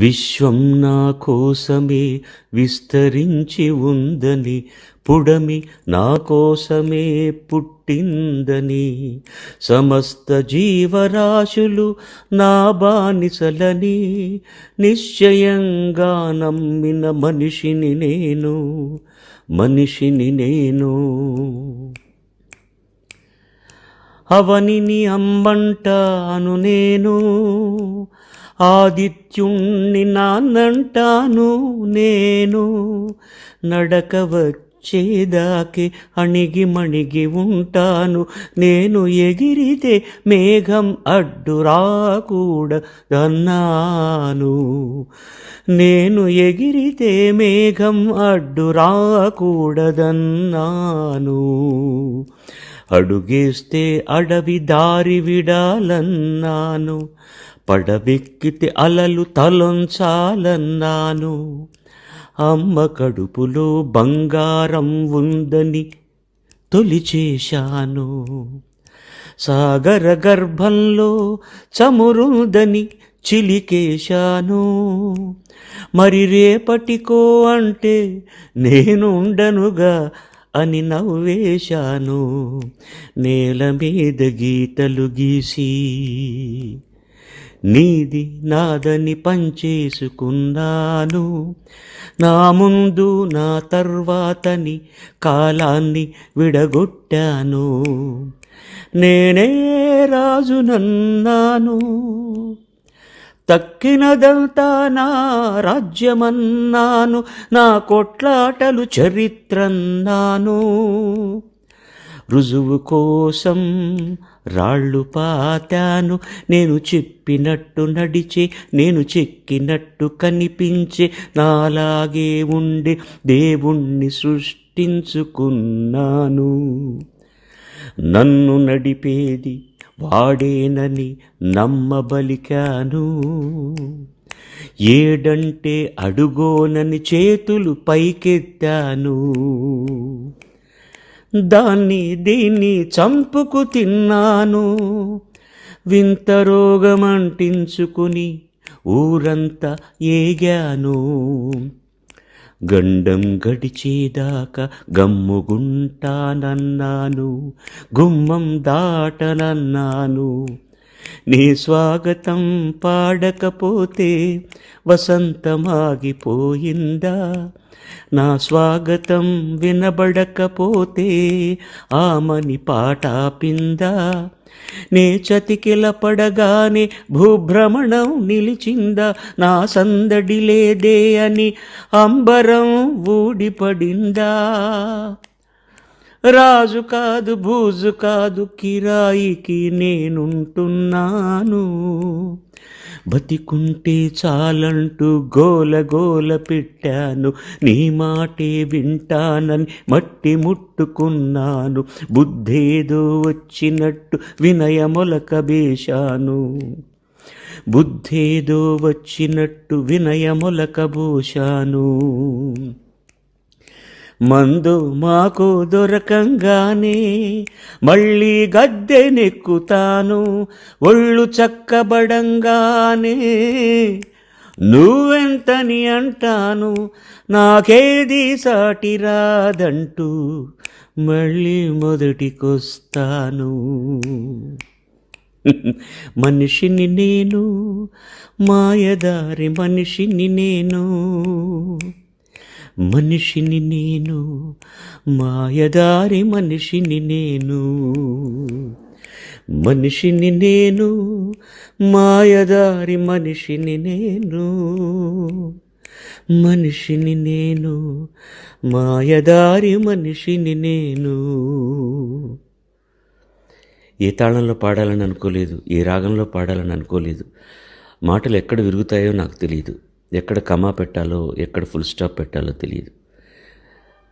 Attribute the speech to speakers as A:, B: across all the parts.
A: విశ్వం నా కోసమే విస్తరించి ఉందని పుడమి నా కోసమే పుట్టిందని సమస్త జీవరాశులు నా బానిసలని నిశ్చయంగా నమ్మిన మనిషిని నేను మనిషిని నేను అవనిని అమ్మంటాను నేను ఆదిత్యుణ్ణి నాన్నంటాను నేను నడక వచ్చేదాకి అణిగి మణిగి ఉంటాను నేను ఎగిరితే మేఘం అడ్డు రాకూడదన్నాను నేను ఎగిరితే మేఘం అడ్డు రాకూడదన్నాను అడుగేస్తే అడవి దారి విడాలన్నాను పడవెక్కితే అలలు తలొంచాలన్నాను అమ్మ కడుపులో బంగారం ఉందని తొలిచేశాను సాగర గర్భంలో చమురుదని చిలికేశాను మరి రేపటికో అంటే నేనుండనుగా అని నవ్వేశాను నేల మీద గీతలు గీసి నీది నాదని పంచేసుకున్నాను నా ముందు నా తర్వాతని కాలాన్ని విడగొట్టాను నేనే రాజునన్నాను తక్కినదంతా నా రాజ్యమన్నాను నా కొట్లాటలు చరిత్రన్నాను రుజువు కోసం రాళ్ళు పాతాను నేను చెప్పినట్టు నడిచే నేను చెక్కినట్టు కనిపించే నాలాగే ఉండే దేవుణ్ణి సృష్టించుకున్నాను నన్ను నడిపేది వాడేనని నమ్మబలికాను ఏడంటే అడుగోనని చేతులు పైకెత్తాను దాన్ని దీన్ని చంపుకు తిన్నాను వింత రోగమంటించుకుని ఊరంతా ఏగాను గండం గడిచేదాకా గమ్ముగుంటానన్నాను గుమ్మం దాటనన్నాను నీ స్వాగతం పాడకపోతే వసంతమాగిపోయిందా నా స్వాగతం వినబడకపోతే ఆమని పాటాపిందా నే చతికిల పడగానే భూభ్రమణం నిలిచిందా నా సందడిలేదే అని అంబరం ఊడిపడిందా రాజు కాదు బూజు కాదు కిరాయికి నేనుంటున్నాను బతికుంటే చాలంటూ గోల గోల పెట్టాను నీ మాటే వింటానని మట్టి ముట్టుకున్నాను బుద్ధేదో వచ్చినట్టు వినయమొలక బేశాను బుద్ధేదో వచ్చినట్టు వినయమొలక బోశాను మందు మాకు దొరకంగానే మళ్ళీ గద్దె నెక్కుతాను ఒళ్ళు చక్కబడంగానే నువ్వెంతని అంటాను నాకేది సాటి రాదంటూ మళ్ళీ మొదటికొస్తాను మనిషిని నేను మాయదారి మనిషిని నేను మనిషిని నేను మాయదారి మనిషిని నేను మనిషిని నేను మాయదారి మనిషిని నేను మనిషిని నేను మాయదారి మనిషిని నేను ఏ తాళంలో పాడాలని అనుకోలేదు ఏ రాగంలో పాడాలని అనుకోలేదు మాటలు ఎక్కడ విరుగుతాయో నాకు తెలియదు ఎక్కడ కమా పెట్టాలో ఎక్కడ ఫుల్ స్టాప్ పెట్టాలో తెలియదు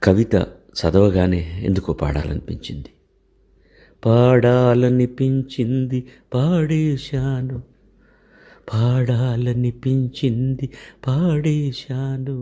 A: కవిత చదవగానే ఎందుకో పాడాలనిపించింది పాడాలనిపించింది పాడేశాను పాడాలనిపించింది పాడేశాను